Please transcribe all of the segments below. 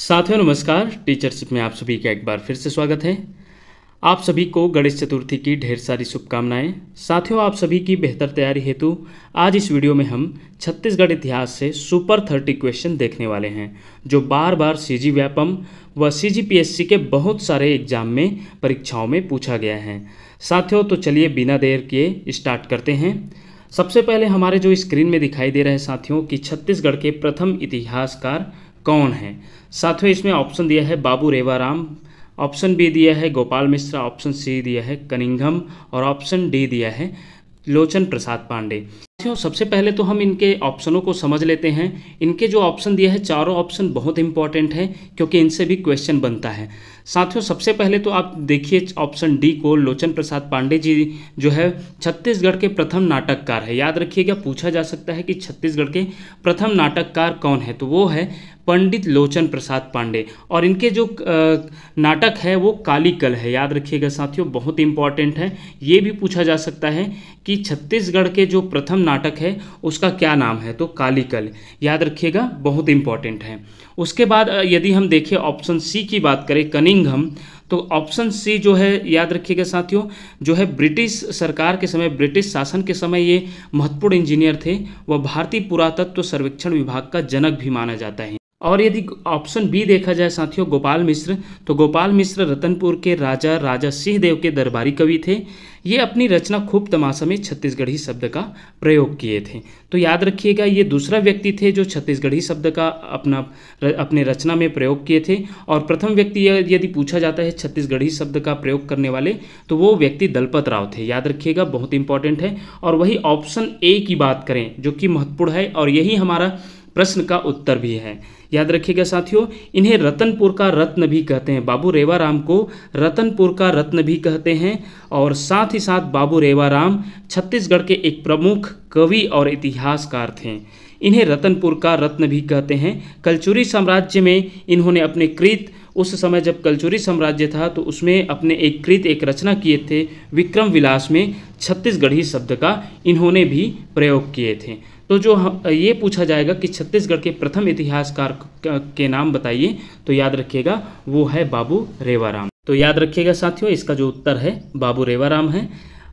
साथियों नमस्कार टीचरशिप में आप सभी का एक बार फिर से स्वागत है आप सभी को गणेश चतुर्थी की ढेर सारी शुभकामनाएं साथियों आप सभी की बेहतर तैयारी हेतु आज इस वीडियो में हम छत्तीसगढ़ इतिहास से सुपर थर्टी क्वेश्चन देखने वाले हैं जो बार बार सी जी व्यापम व सी जी पी एस सी के बहुत सारे एग्जाम में परीक्षाओं में पूछा गया है साथियों तो चलिए बिना देर किए स्टार्ट करते हैं सबसे पहले हमारे जो स्क्रीन में दिखाई दे रहे हैं साथियों कि छत्तीसगढ़ के प्रथम इतिहासकार कौन साथ साथवें इसमें ऑप्शन दिया है बाबू रेवाराम ऑप्शन बी दिया है गोपाल मिश्रा ऑप्शन सी दिया है कनिंघम और ऑप्शन डी दिया है लोचन प्रसाद पांडे साथियों सबसे पहले तो हम इनके ऑप्शनों को समझ लेते हैं इनके जो ऑप्शन दिया है चारों ऑप्शन बहुत इंपॉर्टेंट है क्योंकि इनसे भी क्वेश्चन बनता है साथियों सबसे पहले तो आप देखिए ऑप्शन डी को लोचन प्रसाद पांडे जी जो है छत्तीसगढ़ के प्रथम नाटककार है याद रखिएगा पूछा जा सकता है कि छत्तीसगढ़ के प्रथम नाटककार कौन है तो वो है पंडित लोचन प्रसाद पांडे और इनके जो नाटक है वो काली कल है याद रखिएगा साथियों बहुत इंपॉर्टेंट है ये भी पूछा जा सकता है कि छत्तीसगढ़ के जो प्रथम नाटक है उसका क्या नाम है तो कालीकल याद रखिएगा बहुत इंपॉर्टेंट है उसके बाद यदि हम देखें ऑप्शन सी की बात करें कनिंगम तो ऑप्शन सी जो है याद रखिएगा साथियों जो है ब्रिटिश सरकार के समय ब्रिटिश शासन के समय ये महत्वपूर्ण इंजीनियर थे वह भारतीय पुरातत्व सर्वेक्षण विभाग का जनक भी माना जाता है और यदि ऑप्शन बी देखा जाए साथियों गोपाल मिश्र तो गोपाल मिश्र रतनपुर के राजा राजा सिंहदेव के दरबारी कवि थे ये अपनी रचना खूब तमाशा में छत्तीसगढ़ी शब्द का प्रयोग किए थे तो याद रखिएगा ये दूसरा व्यक्ति थे जो छत्तीसगढ़ी शब्द का अपना अपने रचना में प्रयोग किए थे और प्रथम व्यक्ति यदि पूछा जाता है छत्तीसगढ़ी शब्द का प्रयोग करने वाले तो वो व्यक्ति दलपत राव थे याद रखिएगा बहुत इंपॉर्टेंट है और वही ऑप्शन ए की बात करें जो कि महत्वपूर्ण है और यही हमारा प्रश्न का उत्तर भी है याद रखिएगा साथियों इन्हें रतनपुर का रत्न भी कहते हैं बाबू रेवाराम को रतनपुर का रत्न भी कहते हैं और साथ ही साथ बाबू रेवाराम छत्तीसगढ़ के एक प्रमुख कवि और इतिहासकार थे इन्हें रतनपुर का रत्न भी कहते हैं कलचुरी साम्राज्य में इन्होंने अपने कृत उस समय जब कलचुरी साम्राज्य था तो उसमें अपने एक कृत एक रचना किए थे विक्रम विलास में छत्तीसगढ़ी शब्द का इन्होंने भी प्रयोग किए थे तो जो ये पूछा जाएगा कि छत्तीसगढ़ के प्रथम इतिहासकार के नाम बताइए तो याद रखिएगा वो है बाबू रेवाराम तो याद रखिएगा साथियों इसका जो उत्तर है बाबू रेवाराम है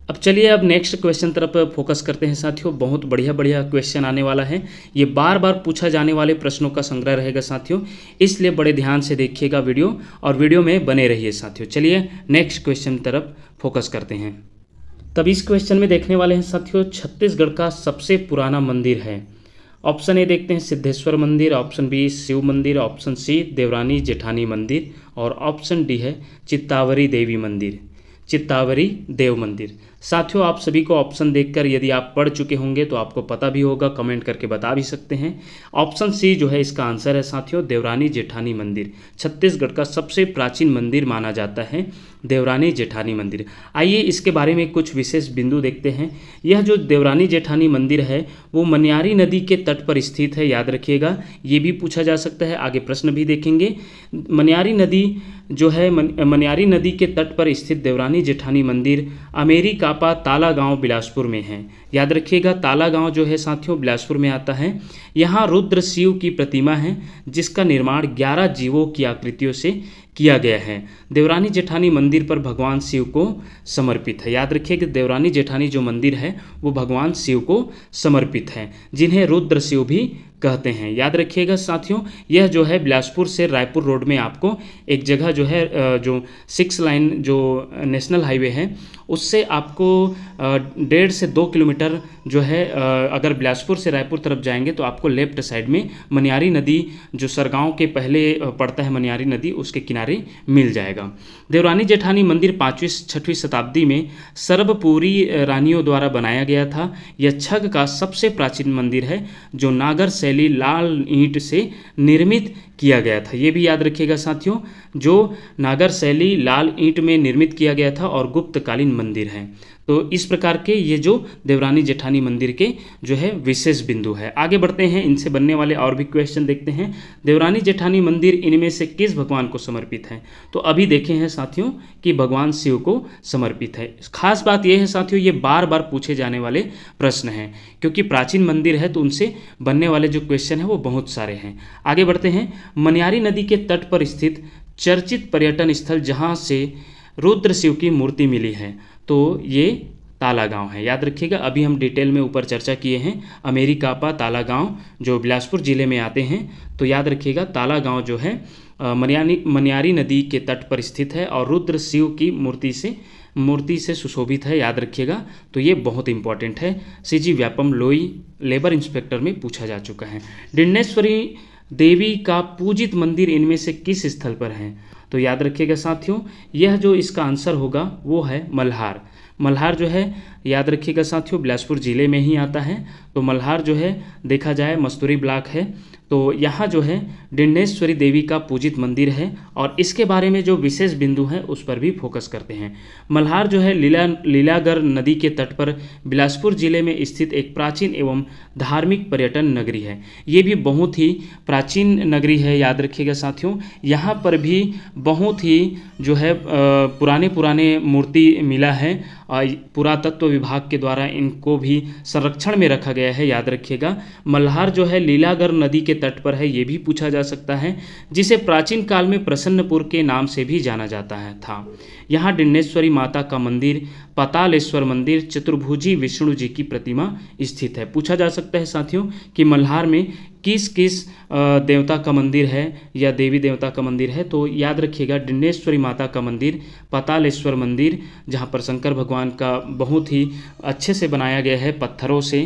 अब चलिए अब नेक्स्ट क्वेश्चन तरफ फोकस करते हैं साथियों बहुत बढ़िया बढ़िया क्वेश्चन आने वाला है ये बार बार पूछा जाने वाले प्रश्नों का संग्रह रहेगा साथियों इसलिए बड़े ध्यान से देखिएगा वीडियो और वीडियो में बने रहिए साथियों चलिए नेक्स्ट क्वेश्चन तरफ फोकस करते हैं तब इस क्वेश्चन में देखने वाले हैं साथियों छत्तीसगढ़ का सबसे पुराना मंदिर है ऑप्शन ए देखते हैं सिद्धेश्वर मंदिर ऑप्शन बी शिव मंदिर ऑप्शन सी देवरानी जेठानी मंदिर और ऑप्शन डी है चित्तावरी देवी मंदिर चित्तावरी देव मंदिर साथियों आप सभी को ऑप्शन देखकर यदि आप पढ़ चुके होंगे तो आपको पता भी होगा कमेंट करके बता भी सकते हैं ऑप्शन सी जो है इसका आंसर है साथियों देवरानी जेठानी मंदिर छत्तीसगढ़ का सबसे प्राचीन मंदिर माना जाता है देवरानी जेठानी मंदिर आइए इसके बारे में कुछ विशेष बिंदु देखते हैं यह जो देवरानी जेठानी मंदिर है वो मनियारी नदी के तट पर स्थित है याद रखिएगा ये भी पूछा जा सकता है आगे प्रश्न भी देखेंगे मनियारी नदी जो है मनियारी नदी के तट पर स्थित देवरानी जेठानी मंदिर अमेरी कापा ताला गांव बिलासपुर में है याद रखिएगा ताला गांव जो है साथियों बिलासपुर में आता है यहाँ रुद्र शिव की प्रतिमा है जिसका निर्माण 11 जीवों की आकृतियों से किया गया है देवरानी जेठानी मंदिर पर भगवान शिव को समर्पित है याद रखिए कि देवरानी जेठानी जो मंदिर है वो भगवान शिव को समर्पित है जिन्हें रुद्र शिव भी कहते हैं याद रखिएगा साथियों यह जो है बिलासपुर से रायपुर रोड में आपको एक जगह जो है जो सिक्स लाइन जो नेशनल हाईवे है उससे आपको डेढ़ से दो किलोमीटर जो है अगर बिलासपुर से रायपुर तरफ जाएंगे तो आपको लेफ्ट साइड में मनियारी नदी जो सरगांव के पहले पड़ता है मनियारी नदी उसके किनारे मिल जाएगा देवरानी जेठानी मंदिर पाँचवीं छठवीं शताब्दी में सर्वपुरी रानियों द्वारा बनाया गया था यह छग का सबसे प्राचीन मंदिर है जो नागर से शैली लाल ईंट से निर्मित किया गया था ये भी याद रखिएगा साथियों जो नागर शैली लाल ईंट में निर्मित किया गया था और गुप्तकालीन मंदिर है तो इस प्रकार के ये जो देवरानी जेठानी मंदिर के जो है विशेष बिंदु है आगे बढ़ते हैं इनसे बनने वाले और भी क्वेश्चन देखते हैं देवरानी जेठानी मंदिर इनमें से किस भगवान को समर्पित है तो अभी देखे हैं साथियों कि भगवान शिव को समर्पित है खास बात यह है साथियों ये बार बार पूछे जाने वाले प्रश्न हैं क्योंकि प्राचीन मंदिर है तो उनसे बनने वाले जो क्वेश्चन है वो बहुत सारे हैं आगे बढ़ते हैं मनियारी नदी के तट पर स्थित चर्चित पर्यटन स्थल जहाँ से रुद्र शिव की मूर्ति मिली है तो ये ताला है याद रखिएगा अभी हम डिटेल में ऊपर चर्चा किए हैं अमेरिकापा ताला जो बिलासपुर ज़िले में आते हैं तो याद रखिएगा ताला जो है मनियानी मनियारी नदी के तट पर स्थित है और रुद्र शिव की मूर्ति से मूर्ति से सुशोभित है याद रखिएगा तो ये बहुत इंपॉर्टेंट है सीजी व्यापम लोई लेबर इंस्पेक्टर में पूछा जा चुका है डिंडेश्वरी देवी का पूजित मंदिर इनमें से किस स्थल पर है तो याद रखिएगा साथियों यह जो इसका आंसर होगा वो है मल्हार मल्हार जो है याद रखिएगा साथियों बिलासपुर ज़िले में ही आता है तो मल्हार जो है देखा जाए मस्तूरी ब्लॉक है तो यहाँ जो है डिंडेश्वरी देवी का पूजित मंदिर है और इसके बारे में जो विशेष बिंदु हैं उस पर भी फोकस करते हैं मल्हार जो है लीला लीलागर नदी के तट पर बिलासपुर जिले में स्थित एक प्राचीन एवं धार्मिक पर्यटन नगरी है ये भी बहुत ही प्राचीन नगरी है याद रखिएगा साथियों यहाँ पर भी बहुत ही जो है पुराने पुराने मूर्ति मिला है पुरातत्व विभाग के द्वारा इनको भी संरक्षण में रखा गया है याद रखिएगा मल्हार जो है लीलागर नदी के तट पर है ये भी पूछा जा सकता है जिसे प्राचीन काल में प्रसन्नपुर के नाम से भी जाना जाता है था यहाँ डिंडेश्वरी माता का मंदिर पतालेश्वर मंदिर चतुर्भुजी विष्णु जी की प्रतिमा स्थित है पूछा जा सकता है साथियों कि मल्हार में किस किस देवता का मंदिर है या देवी देवता का मंदिर है तो याद रखिएगा डिंडेश्वरी माता का मंदिर पतालेश्वर मंदिर जहाँ पर शंकर भगवान का बहुत ही अच्छे से बनाया गया है पत्थरों से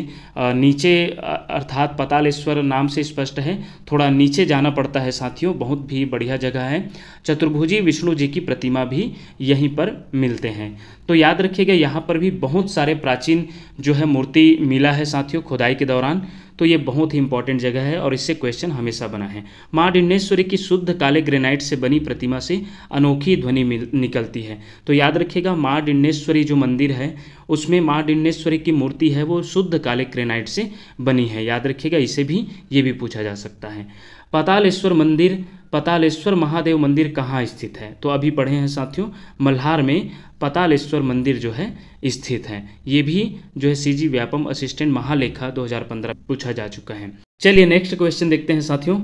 नीचे अर्थात पतालेश्वर नाम से स्पष्ट है थोड़ा नीचे जाना पड़ता है साथियों बहुत भी बढ़िया जगह है चतुर्भुजी विष्णु जी की प्रतिमा भी यहीं पर मिलते हैं तो याद रखिएगा यहाँ पर भी बहुत सारे प्राचीन जो है मूर्ति मिला है साथियों खुदाई के दौरान तो ये बहुत ही इंपॉर्टेंट जगह है और इससे क्वेश्चन हमेशा बना है माँ डिंडेश्वरी की शुद्ध काले ग्रेनाइट से बनी प्रतिमा से अनोखी ध्वनि निकलती है तो याद रखिएगा माँ डिंडेश्वरी जो मंदिर है उसमें माँ डिंडेश्वरी की मूर्ति है वो शुद्ध काले क्रेनाइट से बनी है याद रखिएगा इसे भी ये भी पूछा जा सकता है पतालेश्वर मंदिर पतालेश्वर महादेव मंदिर कहाँ स्थित है तो अभी पढ़े हैं साथियों मल्हार में पतालेश्वर मंदिर जो है स्थित है ये भी जो है सीजी व्यापम असिस्टेंट महालेखा 2015 पूछा जा चुका है चलिए नेक्स्ट क्वेश्चन देखते हैं साथियों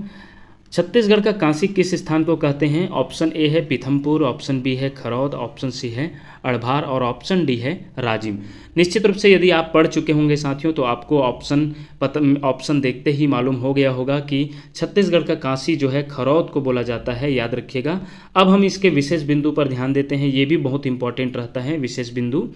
छत्तीसगढ़ का कांसी किस स्थान को कहते हैं ऑप्शन ए है पीथमपुर ऑप्शन बी है खरौद ऑप्शन सी है अड़भार और ऑप्शन डी है राजिम निश्चित रूप से यदि आप पढ़ चुके होंगे साथियों तो आपको ऑप्शन ऑप्शन देखते ही मालूम हो गया होगा कि छत्तीसगढ़ का काशी जो है खरौत को बोला जाता है याद रखिएगा अब हम इसके विशेष बिंदु पर ध्यान देते हैं ये भी बहुत इंपॉर्टेंट रहता है विशेष बिंदु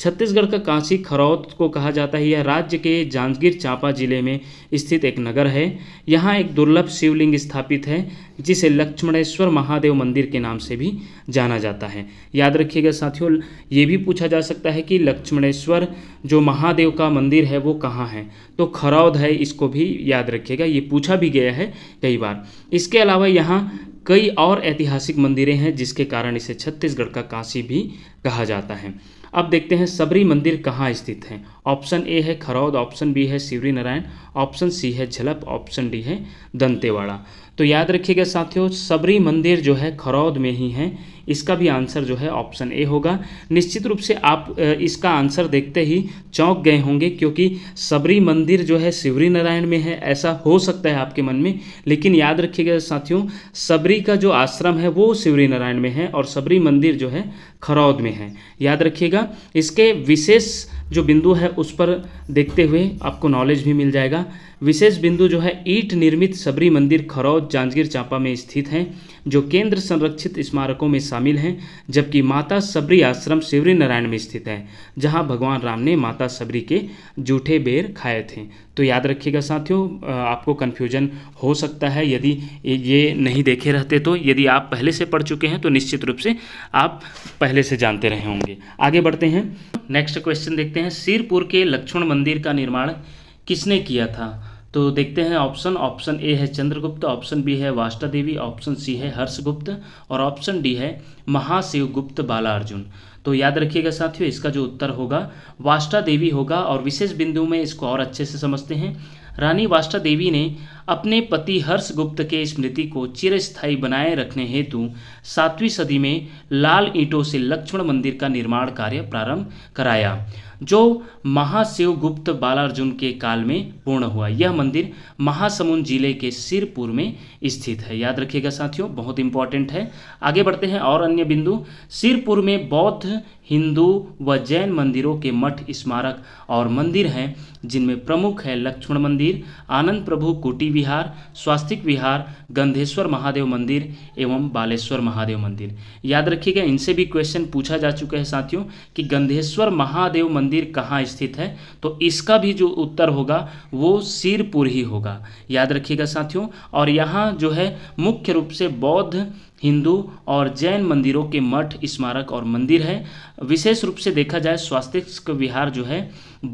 छत्तीसगढ़ का काशी खरौत को कहा जाता है यह राज्य के जांजगीर चांपा जिले में स्थित एक नगर है यहाँ एक दुर्लभ शिवलिंग स्थापित है जिसे लक्ष्मणेश्वर महादेव मंदिर के नाम से भी जाना जाता है याद रखिएगा साथियों एग्जाम्पल ये भी पूछा जा सकता है कि लक्ष्मणेश्वर जो महादेव का मंदिर है वो कहाँ है तो खरौद है इसको भी याद रखिएगा ये पूछा भी गया है कई बार इसके अलावा यहाँ कई और ऐतिहासिक मंदिरें हैं जिसके कारण इसे छत्तीसगढ़ का काशी भी कहा जाता है अब देखते हैं सबरी मंदिर कहाँ स्थित है ऑप्शन ए है खरौद ऑप्शन बी है शिवरी नारायण ऑप्शन सी है झलप ऑप्शन डी है दंतेवाड़ा तो याद रखिएगा साथियों सबरी मंदिर जो है खरौद में ही है इसका भी आंसर जो है ऑप्शन ए होगा निश्चित रूप से आप इसका आंसर देखते ही चौंक गए होंगे क्योंकि सबरी मंदिर जो है शिवरी नारायण में है ऐसा हो सकता है आपके मन में लेकिन याद रखिएगा साथियों सबरी का जो आश्रम है वो शिवरी नारायण में है और सबरी मंदिर जो है खरौद में है याद रखिएगा इसके विशेष जो बिंदु है उस पर देखते हुए आपको नॉलेज भी मिल जाएगा विशेष बिंदु जो है ईट निर्मित सबरी मंदिर खरौद जांजगीर चांपा में स्थित हैं जो केंद्र संरक्षित स्मारकों में शामिल हैं जबकि माता सबरी आश्रम शिवरी नारायण में स्थित है जहां भगवान राम ने माता सबरी के जूठे बेर खाए थे तो याद रखिएगा साथियों आपको कन्फ्यूजन हो सकता है यदि ये नहीं देखे रहते तो यदि आप पहले से पढ़ चुके हैं तो निश्चित रूप से आप पहले से जानते रहे होंगे आगे बढ़ते हैं नेक्स्ट क्वेश्चन देखते हैं सिरपुर के लक्ष्मण मंदिर का निर्माण किसने किया था तो देखते हैं ऑप्शन ऑप्शन ए है चंद्रगुप्त ऑप्शन बी है वाष्टा देवी ऑप्शन सी है हर्षगुप्त और ऑप्शन डी है महाशिवगुप्त बालार्जुन तो याद रखिएगा साथियों इसका जो उत्तर होगा वाष्टा देवी होगा और विशेष बिंदु में इसको और अच्छे से समझते हैं रानी वाष्टा देवी ने अपने पति हर्षगुप्त के स्मृति को चिरस्थायी बनाए रखने हेतु सातवीं सदी में लाल ईंटों से लक्ष्मण मंदिर का निर्माण कार्य प्रारंभ कराया जो महाशिव गुप्त बालार्जुन के काल में पूर्ण हुआ यह मंदिर महासमुंद जिले के सिरपुर में स्थित है याद रखिएगा साथियों बहुत इंपॉर्टेंट है आगे बढ़ते हैं और अन्य बिंदु सिरपुर में बौद्ध हिंदू व जैन मंदिरों के मठ स्मारक और मंदिर हैं जिनमें प्रमुख है लक्ष्मण मंदिर आनंद प्रभु कुटी विहार स्वास्तिक विहार गंधेश्वर महादेव मंदिर एवं बालेश्वर महादेव मंदिर याद रखिएगा इनसे भी क्वेश्चन पूछा जा चुका है साथियों कि गंधेश्वर महादेव मंदिर कहाँ स्थित है तो इसका भी जो उत्तर होगा वो सिरपुर ही होगा याद रखिएगा साथियों और यहाँ जो है मुख्य रूप से बौद्ध हिंदू और जैन मंदिरों के मठ स्मारक और मंदिर है विशेष रूप से देखा जाए स्वास्तिक विहार जो है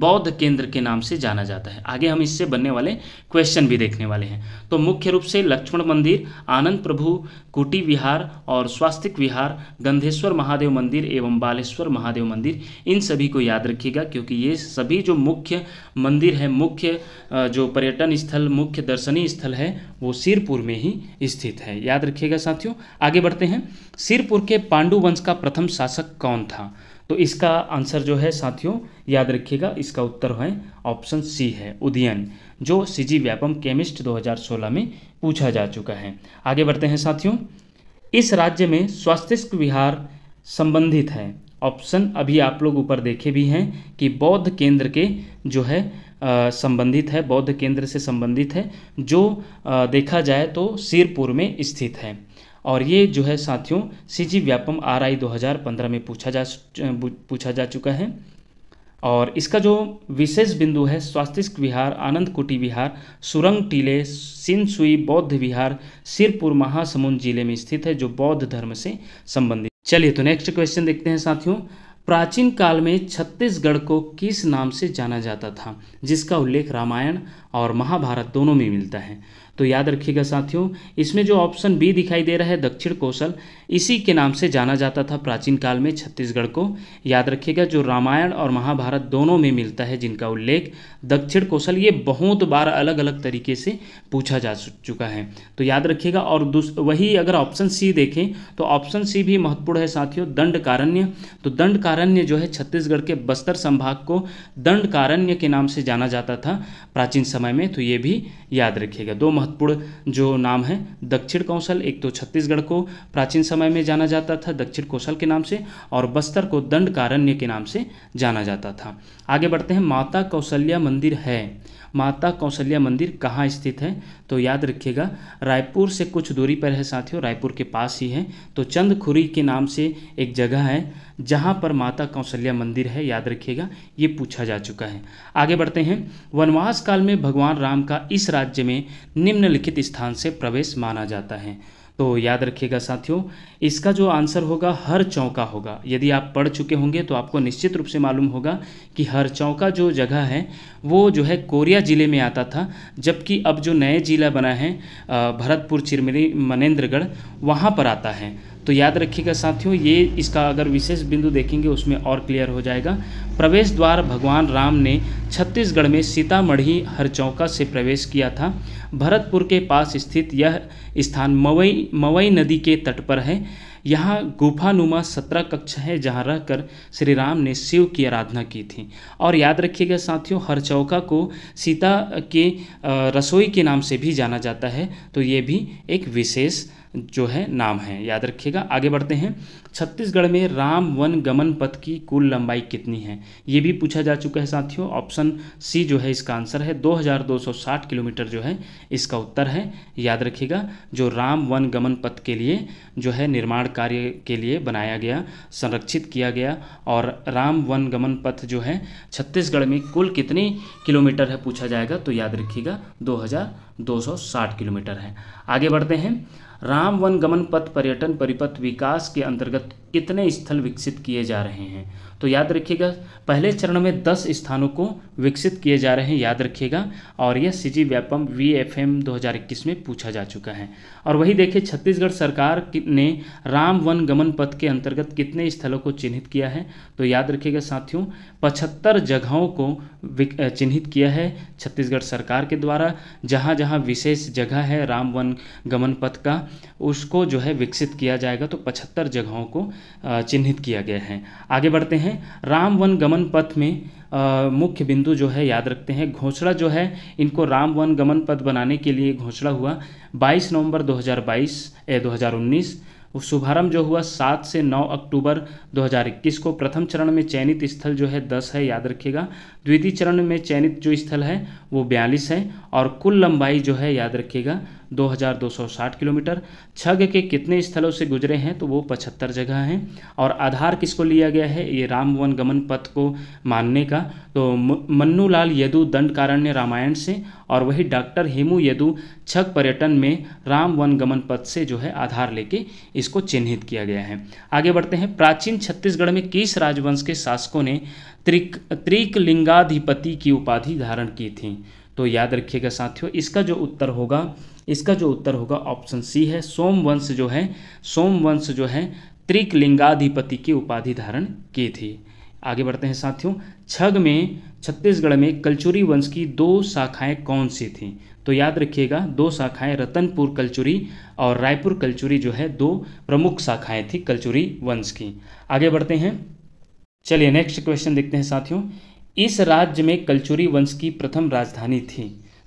बौद्ध केंद्र के नाम से जाना जाता है आगे हम इससे बनने वाले क्वेश्चन भी देखने वाले हैं तो मुख्य रूप से लक्ष्मण मंदिर आनंद प्रभु कुटी विहार और स्वास्तिक विहार गंधेश्वर महादेव मंदिर एवं बालेश्वर महादेव मंदिर इन सभी को याद रखिएगा क्योंकि ये सभी जो मुख्य मंदिर है मुख्य जो पर्यटन स्थल मुख्य दर्शनीय स्थल है वो सिरपुर में ही स्थित है याद रखिएगा साथियों आगे बढ़ते हैं सिरपुर के पांडु वंश का प्रथम शासक कौन था तो इसका आंसर जो है साथियों याद रखिएगा इसका उत्तर है ऑप्शन सी है उदयन जो सी जी व्यापम केमिस्ट 2016 में पूछा जा चुका है आगे बढ़ते हैं साथियों इस राज्य में स्वास्थ्य विहार संबंधित है ऑप्शन अभी आप लोग ऊपर देखे भी हैं कि बौद्ध केंद्र के जो है संबंधित है बौद्ध केंद्र से संबंधित है जो आ, देखा जाए तो सिरपुर में स्थित है और ये जो है साथियों सी जी व्यापम आर आई दो हज़ार पंद्रह में पूछा जा पूछा जा चुका है और इसका जो विशेष बिंदु है स्वास्तिक विहार आनंद कुटी विहार सुरंग टीले सिंसुई बौद्ध विहार सिरपुर महासमुंद जिले में स्थित है जो बौद्ध धर्म से संबंधित चलिए तो नेक्स्ट क्वेश्चन देखते हैं साथियों प्राचीन काल में छत्तीसगढ़ को किस नाम से जाना जाता था जिसका उल्लेख रामायण और महाभारत दोनों में मिलता है तो याद रखिएगा साथियों इसमें जो ऑप्शन बी दिखाई दे रहा है दक्षिण कौशल इसी के नाम से जाना जाता था प्राचीन काल में छत्तीसगढ़ को याद रखिएगा जो रामायण और महाभारत दोनों में मिलता है जिनका उल्लेख दक्षिण कौशल ये बहुत बार अलग अलग तरीके से पूछा जा चुका है तो याद रखिएगा और वही अगर ऑप्शन सी देखें तो ऑप्शन सी भी महत्वपूर्ण है साथियों दंड कारण्य तो दंड कारण्य जो है छत्तीसगढ़ के बस्तर संभाग को दंड कारण्य के नाम से जाना जाता था प्राचीन समय में तो ये भी याद रखिएगा दो महत्वपूर्ण जो नाम है दक्षिण कौशल एक तो छत्तीसगढ़ को प्राचीन समय समय में जाना जाता था दक्षिण कौशल के नाम से और बस्तर को दंडकारण्य के नाम से जाना जाता था आगे बढ़ते हैं माता कौशल्या मंदिर है माता कौशल्या मंदिर कहाँ स्थित है तो याद रखिएगा रायपुर से कुछ दूरी पर है साथियों रायपुर के पास ही है तो चंदखुरी के नाम से एक जगह है जहाँ पर माता कौशल्या मंदिर है याद रखिएगा ये पूछा जा चुका है आगे बढ़ते हैं वनवास काल में भगवान राम का इस राज्य में निम्नलिखित स्थान से प्रवेश माना जाता है तो याद रखिएगा साथियों इसका जो आंसर होगा हर चौका होगा यदि आप पढ़ चुके होंगे तो आपको निश्चित रूप से मालूम होगा कि हर चौका जो जगह है वो जो है कोरिया ज़िले में आता था जबकि अब जो नए ज़िला बना है भरतपुर चिरमिरी मनेन्द्रगढ़ वहाँ पर आता है तो याद रखिएगा साथियों ये इसका अगर विशेष बिंदु देखेंगे उसमें और क्लियर हो जाएगा प्रवेश द्वार भगवान राम ने छत्तीसगढ़ में सीतामढ़ी हरचौका से प्रवेश किया था भरतपुर के पास स्थित यह स्थान मवई मवई नदी के तट पर है यहाँ गुफानुमा सत्रह कक्ष है जहाँ रहकर श्री राम ने शिव की आराधना की थी और याद रखिएगा साथियों हर चौका को सीता के रसोई के नाम से भी जाना जाता है तो ये भी एक विशेष जो है नाम है याद रखिएगा आगे बढ़ते हैं छत्तीसगढ़ में राम वन गमन पथ की कुल लंबाई कितनी है ये भी पूछा जा चुका है साथियों ऑप्शन सी जो है इसका आंसर है 2260 किलोमीटर जो है इसका उत्तर है याद रखिएगा जो राम वन गमन पथ के लिए जो है निर्माण कार्य के लिए बनाया गया संरक्षित किया गया और राम वन गमन पथ जो है छत्तीसगढ़ में कुल कितने किलोमीटर है पूछा जाएगा तो याद रखिएगा दो किलोमीटर है आगे बढ़ते हैं राम वन गमन पथ पर्यटन परिपथ विकास के अंतर्गत कितने स्थल विकसित किए जा रहे हैं तो याद रखिएगा पहले चरण में दस स्थानों को विकसित किए जा रहे हैं याद रखिएगा और यह C G Vyapam V F M दो में पूछा जा चुका है और वही देखिए छत्तीसगढ़ सरकार ने राम वन गमन पथ के अंतर्गत कितने स्थलों को चिन्हित किया है तो याद रखिएगा साथियों पचहत्तर जगहों को चिन्हित किया है छत्तीसगढ़ सरकार के द्वारा जहाँ जहाँ विशेष जगह है राम वन गमन पथ का उसको जो है विकसित किया जाएगा तो पचहत्तर जगहों को चिन्हित किया गया है आगे बढ़ते हैं राम वन गमन पथ में मुख्य बिंदु जो है याद रखते हैं घोषणा जो है इनको राम वन गमन पथ बनाने के लिए घोषणा हुआ 22 नवंबर 2022 ए 2019 शुभारंभ जो हुआ सात से नौ अक्टूबर 2021 को प्रथम चरण में चयनित स्थल जो है दस है याद रखिएगा द्वितीय चरण में चयनित जो स्थल है वो बयालीस है और कुल लंबाई जो है याद रखिएगा 2260 किलोमीटर छग के कितने स्थलों से गुजरे हैं तो वो 75 जगह हैं और आधार किसको लिया गया है ये राम वन गमन पथ को मानने का तो मन्नू लाल यदु दंडकारण्य रामायण से और वही डॉक्टर हेमू यदु छग पर्यटन में राम वन गमन पथ से जो है आधार लेके इसको चिन्हित किया गया है आगे बढ़ते हैं प्राचीन छत्तीसगढ़ में किस राजवंश के शासकों ने त्रिक त्रिकलिंगाधिपति की उपाधि धारण की थी तो याद रखिएगा साथियों इसका जो उत्तर होगा इसका जो उत्तर होगा ऑप्शन सी है सोमवंश जो है सोमवंश जो है त्रिकलिंगाधिपति की उपाधि धारण की थी आगे बढ़ते हैं साथियों छग में छत्तीसगढ़ में कलचुरी वंश की दो शाखाएं कौन सी थीं तो याद रखिएगा दो शाखाएं रतनपुर कलचुरी और रायपुर कलचुरी जो है दो प्रमुख शाखाएं थी कलचुरी वंश की आगे बढ़ते हैं चलिए नेक्स्ट क्वेश्चन देखते हैं साथियों इस राज्य में कलचुरी वंश की प्रथम राजधानी थी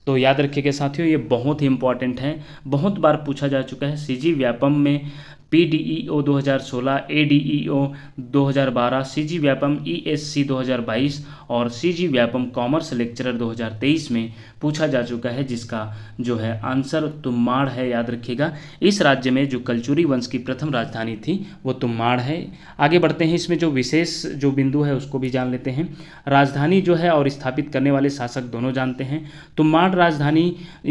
तो याद रखिएगा साथियों ये बहुत ही इंपॉर्टेंट है बहुत बार पूछा जा चुका है सीजी व्यापम में पी डी ई ओ दो हज़ार सोलह ए डी ई ओ दो हज़ार बारह सी G Vyapam E S C दो हज़ार बाईस और C G Vyapam commerce lecturer दो हज़ार तेईस में पूछा जा चुका है जिसका जो है आंसर तुम्माड़ है याद रखिएगा इस राज्य में जो कलचुरी वंश की प्रथम राजधानी थी वो तुम्माड़ है आगे बढ़ते हैं इसमें जो विशेष जो बिंदु है उसको भी जान लेते हैं राजधानी जो है और स्थापित करने वाले शासक दोनों जानते हैं तुम्माड़ राजधानी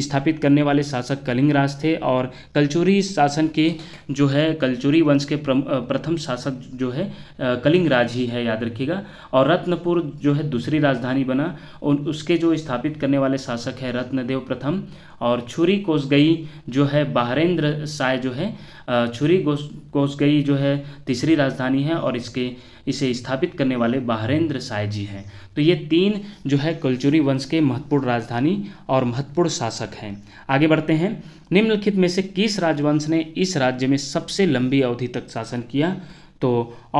स्थापित करने वाले शासक कलिंगराज थे और कलचुरी शासन के जो है कलचुरी वंश के प्रथम शासक जो है कलिंगराज ही है याद रखिएगा और रत्नपुर जो है दूसरी राजधानी बना और उसके जो स्थापित करने वाले शासक शासक है रत्नदेव प्रथम और छुरी कोसगई जो है बहरेंद्र साय जो है छुरी कोसगई जो है तीसरी राजधानी है और इसके इसे स्थापित करने वाले बहरेंद्र साय जी हैं तो ये तीन जो है कलचुरी वंश के महत्वपूर्ण राजधानी और महत्वपूर्ण शासक हैं आगे बढ़ते हैं निम्नलिखित में से किस राजवंश ने इस राज्य में सबसे लंबी अवधि तक शासन किया तो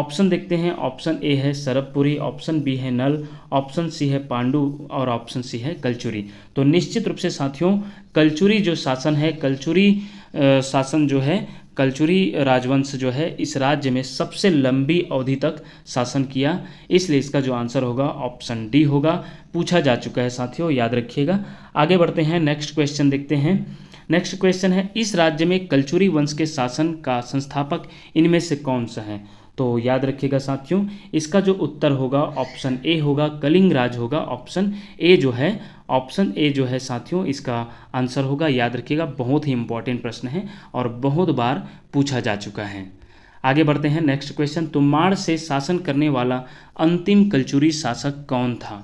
ऑप्शन देखते हैं ऑप्शन ए है सरबपुरी ऑप्शन बी है नल ऑप्शन सी है पांडु और ऑप्शन सी है कलचुरी तो निश्चित रूप से साथियों कलचुरी जो शासन है कलचुरी शासन जो है कलचुरी राजवंश जो है इस राज्य में सबसे लंबी अवधि तक शासन किया इसलिए इसका जो आंसर होगा ऑप्शन डी होगा पूछा जा चुका है साथियों याद रखिएगा आगे बढ़ते हैं नेक्स्ट क्वेश्चन देखते हैं नेक्स्ट क्वेश्चन है इस राज्य में कल्चुरी वंश के शासन का संस्थापक इनमें से कौन सा है तो याद रखिएगा साथियों इसका जो उत्तर होगा ऑप्शन ए होगा कलिंग राज होगा ऑप्शन ए जो है ऑप्शन ए जो है साथियों इसका आंसर होगा याद रखिएगा बहुत ही इंपॉर्टेंट प्रश्न है और बहुत बार पूछा जा चुका है आगे बढ़ते हैं नेक्स्ट क्वेश्चन तो से शासन करने वाला अंतिम कल्चुरी शासक कौन था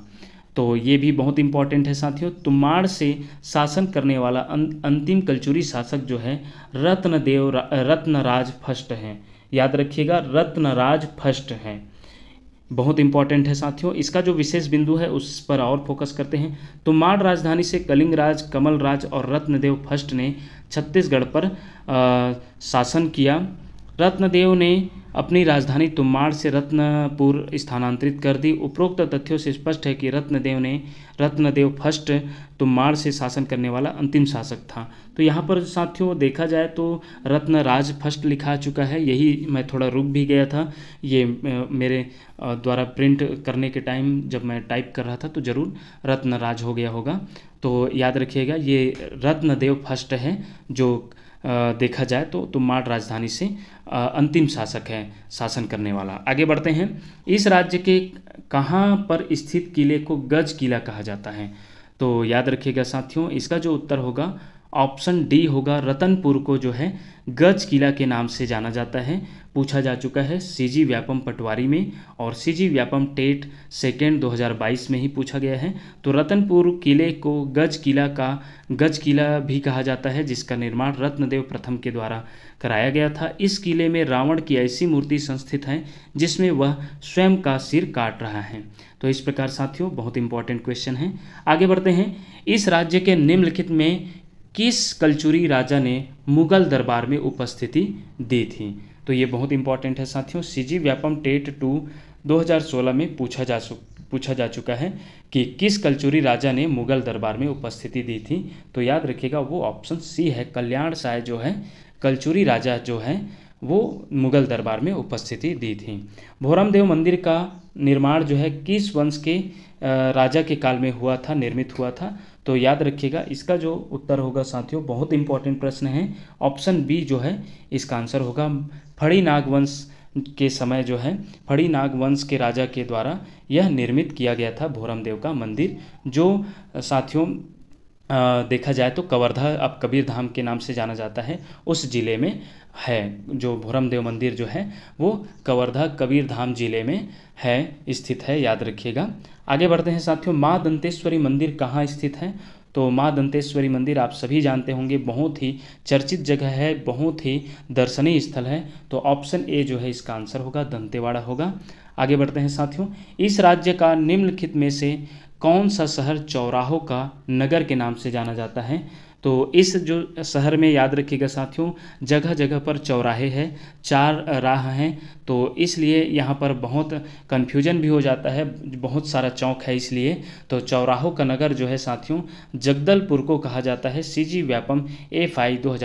तो ये भी बहुत इंपॉर्टेंट है साथियों तुमाड़ से शासन करने वाला अं, अंतिम कलचुरी शासक जो है रत्नदेव रत्नराज फर्स्ट हैं याद रखिएगा रत्नराज फर्स्ट हैं बहुत इंपॉर्टेंट है साथियों इसका जो विशेष बिंदु है उस पर और फोकस करते हैं माड़ राजधानी से कलिंग राज कमल राज और रत्नदेव फर्स्ट ने छत्तीसगढ़ पर आ, शासन किया रत्नदेव ने अपनी राजधानी तुम्माड़ से रत्नपुर स्थानांतरित कर दी उपरोक्त तथ्यों से स्पष्ट है कि रत्नदेव ने रत्नदेव फर्स्ट तुम्माड़ से शासन करने वाला अंतिम शासक था तो यहाँ पर साथियों देखा जाए तो रत्नराज फर्स्ट लिखा चुका है यही मैं थोड़ा रुक भी गया था ये मेरे द्वारा प्रिंट करने के टाइम जब मैं टाइप कर रहा था तो ज़रूर रत्नराज हो गया होगा तो याद रखिएगा ये रत्नदेव फर्स्ट है जो देखा जाए तो तुम्माड़ राजधानी से अंतिम शासक है शासन करने वाला आगे बढ़ते हैं इस राज्य के कहाँ पर स्थित किले को गज किला कहा जाता है तो याद रखिएगा साथियों इसका जो उत्तर होगा ऑप्शन डी होगा रतनपुर को जो है गज किला के नाम से जाना जाता है पूछा जा चुका है सीजी व्यापम पटवारी में और सीजी व्यापम टेट सेकेंड 2022 में ही पूछा गया है तो रतनपुर किले को गज किला का गज किला भी कहा जाता है जिसका निर्माण रत्नदेव प्रथम के द्वारा कराया गया था इस किले में रावण की ऐसी मूर्ति संस्थित है जिसमें वह स्वयं का सिर काट रहा है तो इस प्रकार साथियों बहुत इंपॉर्टेंट क्वेश्चन है आगे बढ़ते हैं इस राज्य के निम्नलिखित में किस कल्चुरी राजा ने मुगल दरबार में उपस्थिति दी थी तो ये बहुत इंपॉर्टेंट है साथियों सीजी व्यापम टेट टू 2016 में पूछा जा पूछा जा चुका है कि किस कल्चुरी राजा ने मुगल दरबार में उपस्थिति दी थी तो याद रखिएगा वो ऑप्शन सी है कल्याण साय जो है कलचुरी राजा जो है वो मुगल दरबार में उपस्थिति दी थी भोरमदेव मंदिर का निर्माण जो है किस वंश के राजा के काल में हुआ था निर्मित हुआ था तो याद रखिएगा इसका जो उत्तर होगा साथियों बहुत इंपॉर्टेंट प्रश्न है ऑप्शन बी जो है इसका आंसर होगा फड़ी नागवंश के समय जो है फड़ी नाग वंश के राजा के द्वारा यह निर्मित किया गया था भोरमदेव का मंदिर जो साथियों देखा जाए तो कवर्धा अब कबीर धाम के नाम से जाना जाता है उस ज़िले में है जो भोरम देव मंदिर जो है वो कवर्धा कबीर धाम ज़िले में है स्थित है याद रखिएगा आगे बढ़ते हैं साथियों माँ दंतेश्वरी मंदिर कहाँ स्थित है तो माँ दंतेश्वरी मंदिर आप सभी जानते होंगे बहुत ही चर्चित जगह है बहुत ही दर्शनीय स्थल है तो ऑप्शन ए जो है इसका आंसर होगा दंतेवाड़ा होगा आगे बढ़ते हैं साथियों इस राज्य का निम्नलिखित में से कौन सा शहर चौराहों का नगर के नाम से जाना जाता है तो इस जो शहर में याद रखिएगा साथियों जगह जगह पर चौराहे हैं चार राह हैं तो इसलिए यहाँ पर बहुत कन्फ्यूजन भी हो जाता है बहुत सारा चौक है इसलिए तो चौराहों का नगर जो है साथियों जगदलपुर को कहा जाता है सी जी व्यापम ए आई दो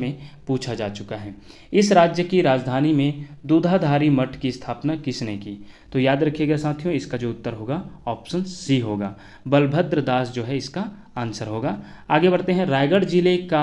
में पूछा जा चुका है इस राज्य की राजधानी में दूधाधारी मठ की स्थापना किसने की तो याद रखिएगा साथियों इसका जो उत्तर होगा ऑप्शन सी होगा बलभद्र दास जो है इसका आंसर होगा आगे बढ़ते हैं रायगढ़ जिले का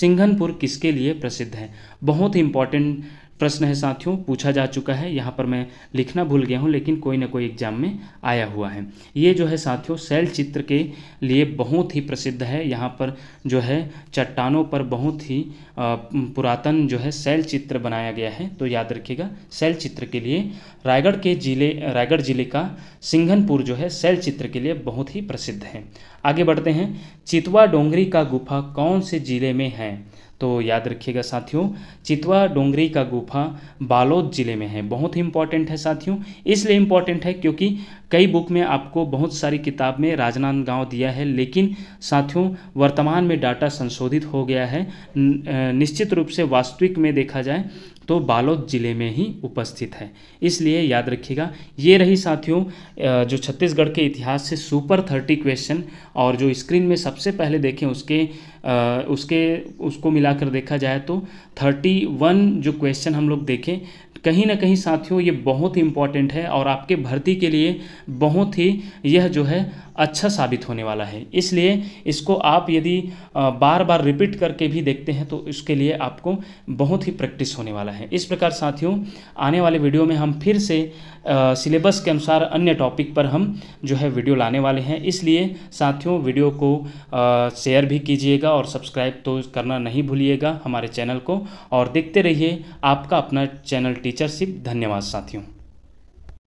सिंघनपुर किसके लिए प्रसिद्ध है बहुत ही इंपॉर्टेंट प्रश्न है साथियों पूछा जा चुका है यहाँ पर मैं लिखना भूल गया हूँ लेकिन कोई ना कोई एग्जाम में आया हुआ है ये जो है साथियों शैल चित्र के लिए बहुत ही प्रसिद्ध है यहाँ पर जो है चट्टानों पर बहुत ही पुरातन जो है शैल चित्र बनाया गया है तो याद रखिएगा शैल चित्र के लिए रायगढ़ के जिले रायगढ़ जिले का सिंघनपुर जो है शैल चित्र के लिए बहुत ही प्रसिद्ध है आगे बढ़ते हैं चितवा डोंगरी का गुफा कौन से जिले में है तो याद रखिएगा साथियों चितवा डोंगरी का गुफा बालोद ज़िले में है बहुत ही इंपॉर्टेंट है साथियों इसलिए इम्पॉर्टेंट है क्योंकि कई बुक में आपको बहुत सारी किताब में राजनांदगांव दिया है लेकिन साथियों वर्तमान में डाटा संशोधित हो गया है निश्चित रूप से वास्तविक में देखा जाए तो बालोद ज़िले में ही उपस्थित है इसलिए याद रखिएगा ये रही साथियों जो छत्तीसगढ़ के इतिहास से सुपर थर्टी क्वेश्चन और जो स्क्रीन में सबसे पहले देखें उसके उसके उसको मिलाकर देखा जाए तो थर्टी वन जो क्वेश्चन हम लोग देखें कहीं ना कहीं साथियों ये बहुत ही इम्पॉर्टेंट है और आपके भर्ती के लिए बहुत ही यह जो है अच्छा साबित होने वाला है इसलिए इसको आप यदि बार बार रिपीट करके भी देखते हैं तो इसके लिए आपको बहुत ही प्रैक्टिस होने वाला है इस प्रकार साथियों आने वाले वीडियो में हम फिर से सिलेबस के अनुसार अन्य टॉपिक पर हम जो है वीडियो लाने वाले हैं इसलिए साथियों वीडियो को शेयर भी कीजिएगा और सब्सक्राइब तो करना नहीं भूलिएगा हमारे चैनल को और देखते रहिए आपका अपना चैनल टीचरशिप धन्यवाद साथियों